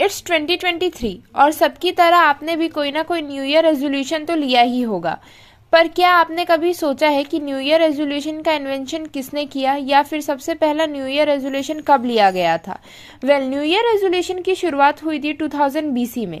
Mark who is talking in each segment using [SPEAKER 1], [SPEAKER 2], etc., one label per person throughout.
[SPEAKER 1] it's 2023 और सबकी तरह आपने भी कोई ना कोई न्यू ईयर रेजोल्यूशन तो लिया ही होगा पर क्या आपने कभी सोचा है कि न्यू ईयर रेजोल्यूशन का इन्वेंशन किसने किया या फिर सबसे पहला न्यू ईयर रेजोल्यूशन कब लिया गया था वेल न्यू ईयर रेजोल्यूशन की शुरुआत हुई थी 2000 बीसी में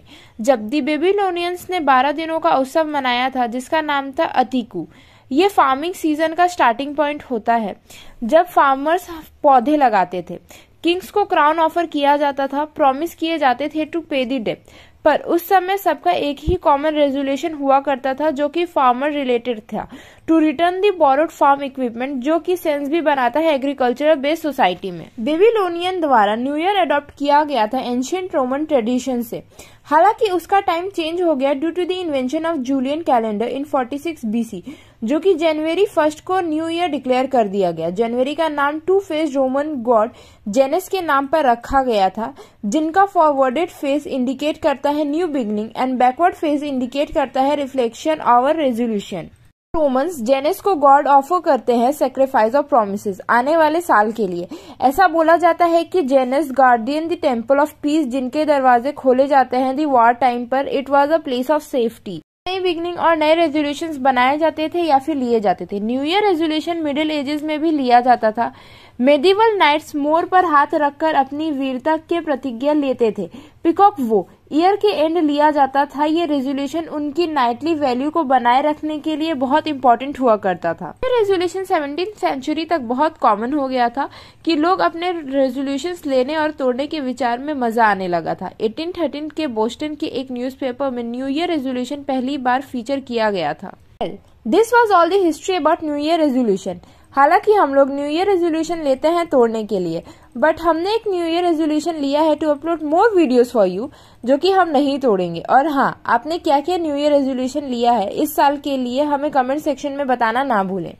[SPEAKER 1] जब दी बेबीलोनियंस ने 12 दिनों का उत्सव मनाया था जिसका नाम था अतिकू ये फार्मिंग सीजन का स्टार्टिंग पॉइंट होता है जब फार्मर्स पौधे लगाते थे किंग्स को क्राउन ऑफर किया जाता था प्रॉमिस किए जाते थे टू पे दी डेप पर उस समय सबका एक ही कॉमन रेजोल्यूशन हुआ करता था जो कि फार्मर रिलेटेड था to return the borrowed farm equipment जो कि सेंस भी बनाता है एग्रीकल्चरल बेस्ड सोसाइटी में बेबीलोनियन द्वारा न्यू ईयर अडॉप्ट किया गया था एंशियंट रोमन ट्रेडिशन से हालांकि उसका टाइम चेंज हो गया due to the invention of Julian calendar in 46 BC जो कि जनवरी फर्स्ट को न्यू ईयर डिक्लेयर कर दिया गया जनवरी का नाम two face Roman god Janus के नाम पर रखा गया था जिनका फॉरवर्डेड फेस इंडिकेट करता है new beginning and backward face indicate करता है रिफ्लेक्शन और रेजोल्यूशन रोमन्स जेनेस को गॉड ऑफर करते हैं सेक्रीफाइस ऑफ प्रोमिस आने वाले साल के लिए ऐसा बोला जाता है कि Janus guardian the temple of peace जिनके दरवाजे खोले जाते हैं दी वॉर टाइम पर it was a place of safety नई बिगनिंग और नए रेजोल्यूशन बनाए जाते थे या फिर लिए जाते थे new year resolution middle ages में भी लिया जाता था मेडिवल नाइट्स मोर पर हाथ रखकर अपनी वीरता के प्रतिज्ञा लेते थे पिकॉक वो ईयर के एंड लिया जाता था ये रेजोल्यूशन उनकी नाइटली वैल्यू को बनाए रखने के लिए बहुत इंपॉर्टेंट हुआ करता था ये रेजोल्यूशन सेवनटीन सेंचुरी तक बहुत कॉमन हो गया था कि लोग अपने रेजोल्यूशन लेने और तोड़ने के विचार में मजा आने लगा था एटीन थर्टीन के बोस्टन के एक न्यूज में न्यू ईयर रेजोल्यूशन पहली बार फीचर किया गया था दिस वॉज ऑल दिस्ट्री history about new year resolution हालांकि हम लोग न्यू ईयर रेजोल्यूशन लेते हैं तोड़ने के लिए बट हमने एक न्यू ईयर रेजोल्यूशन लिया है to upload more videos for you जो कि हम नहीं तोड़ेंगे और हाँ आपने क्या क्या न्यू ईयर रेजोल्यूशन लिया है इस साल के लिए हमें कमेंट सेक्शन में बताना ना भूलें